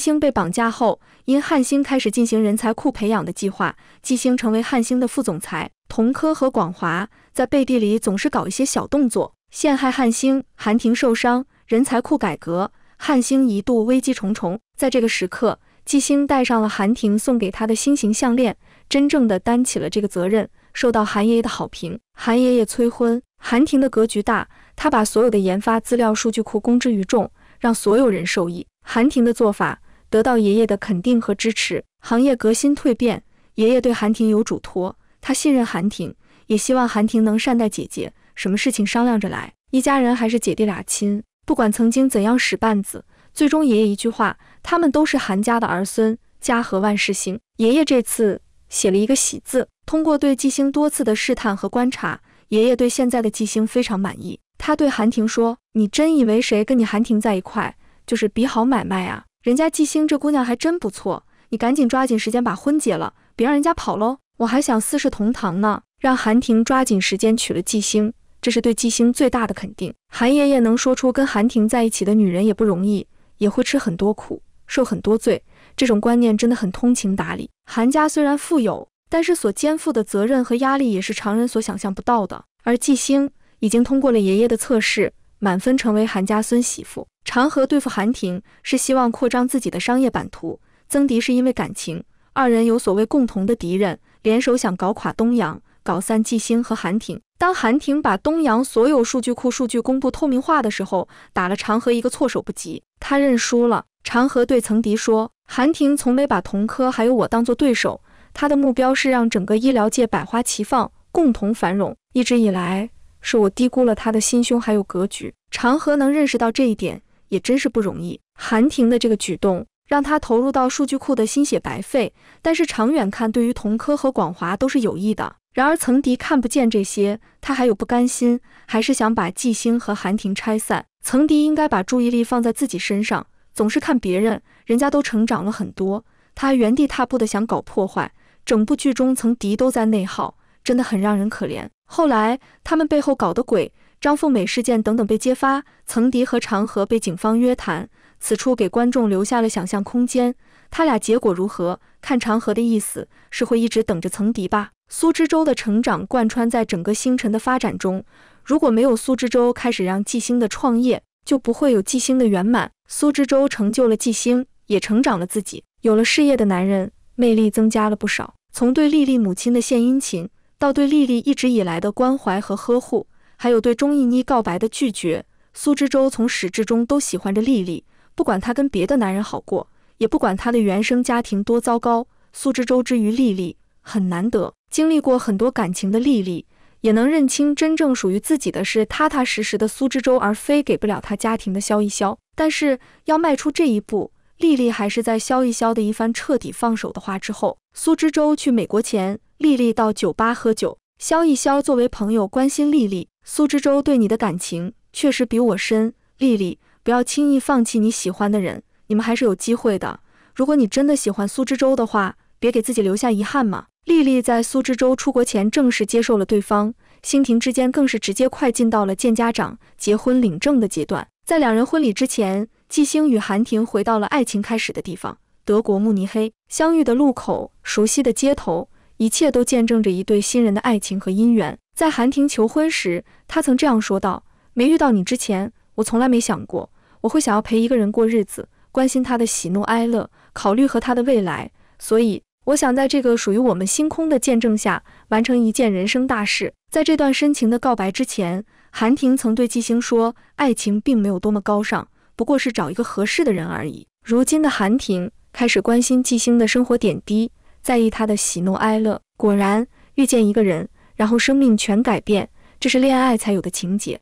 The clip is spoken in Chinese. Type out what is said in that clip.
星被绑架后，因汉星开始进行人才库培养的计划，继星成为汉星的副总裁。童科和广华在背地里总是搞一些小动作，陷害汉星。韩婷受伤，人才库改革，汉星一度危机重重。在这个时刻，继星戴上了韩婷送给他的心形项链，真正的担起了这个责任，受到韩爷爷的好评。韩爷爷催婚，韩婷的格局大，他把所有的研发资料数据库公之于众，让所有人受益。韩婷的做法。得到爷爷的肯定和支持，行业革新蜕变。爷爷对韩婷有嘱托，他信任韩婷，也希望韩婷能善待姐姐，什么事情商量着来。一家人还是姐弟俩亲，不管曾经怎样使绊子，最终爷爷一句话，他们都是韩家的儿孙，家和万事兴。爷爷这次写了一个喜字。通过对纪星多次的试探和观察，爷爷对现在的纪星非常满意。他对韩婷说：“你真以为谁跟你韩婷在一块就是比好买卖啊？”人家纪星这姑娘还真不错，你赶紧抓紧时间把婚结了，别让人家跑喽！我还想四世同堂呢，让韩婷抓紧时间娶了纪星，这是对纪星最大的肯定。韩爷爷能说出跟韩婷在一起的女人也不容易，也会吃很多苦，受很多罪，这种观念真的很通情达理。韩家虽然富有，但是所肩负的责任和压力也是常人所想象不到的。而纪星已经通过了爷爷的测试。满分成为韩家孙媳妇，长河对付韩婷是希望扩张自己的商业版图，曾迪是因为感情，二人有所谓共同的敌人，联手想搞垮东阳，搞散纪星和韩婷。当韩婷把东阳所有数据库数据公布透明化的时候，打了长河一个措手不及，他认输了。长河对曾迪说：“韩婷从没把童科还有我当做对手，他的目标是让整个医疗界百花齐放，共同繁荣。一直以来。”是我低估了他的心胸还有格局，长河能认识到这一点也真是不容易。韩婷的这个举动让他投入到数据库的心血白费，但是长远看，对于童科和广华都是有益的。然而曾迪看不见这些，他还有不甘心，还是想把纪星和韩婷拆散。曾迪应该把注意力放在自己身上，总是看别人，人家都成长了很多，他还原地踏步的想搞破坏。整部剧中曾迪都在内耗，真的很让人可怜。后来，他们背后搞的鬼、张凤美事件等等被揭发，曾迪和长河被警方约谈。此处给观众留下了想象空间，他俩结果如何？看长河的意思是会一直等着曾迪吧？苏之舟的成长贯穿在整个星辰的发展中，如果没有苏之舟开始让纪星的创业，就不会有纪星的圆满。苏之舟成就了纪星，也成长了自己。有了事业的男人，魅力增加了不少，从对丽丽母亲的献殷勤。到对丽丽一直以来的关怀和呵护，还有对钟意妮告白的拒绝，苏之舟从始至终都喜欢着丽丽。不管她跟别的男人好过，也不管她的原生家庭多糟糕，苏之舟之于丽丽很难得。经历过很多感情的丽丽，也能认清真正属于自己的是踏踏实实的苏之舟，而非给不了她家庭的萧一萧。但是要迈出这一步，丽丽还是在萧一萧的一番彻底放手的话之后，苏之舟去美国前。丽丽到酒吧喝酒，肖一肖作为朋友关心丽丽。苏之舟对你的感情确实比我深，丽丽不要轻易放弃你喜欢的人，你们还是有机会的。如果你真的喜欢苏之舟的话，别给自己留下遗憾嘛。丽丽在苏之舟出国前正式接受了对方。星婷之间更是直接快进到了见家长、结婚领证的阶段。在两人婚礼之前，纪星与韩婷回到了爱情开始的地方——德国慕尼黑，相遇的路口，熟悉的街头。一切都见证着一对新人的爱情和姻缘。在韩婷求婚时，他曾这样说道：“没遇到你之前，我从来没想过我会想要陪一个人过日子，关心他的喜怒哀乐，考虑和他的未来。所以，我想在这个属于我们星空的见证下，完成一件人生大事。”在这段深情的告白之前，韩婷曾对纪星说：“爱情并没有多么高尚，不过是找一个合适的人而已。”如今的韩婷开始关心纪星的生活点滴。在意他的喜怒哀乐。果然，遇见一个人，然后生命全改变，这是恋爱才有的情节。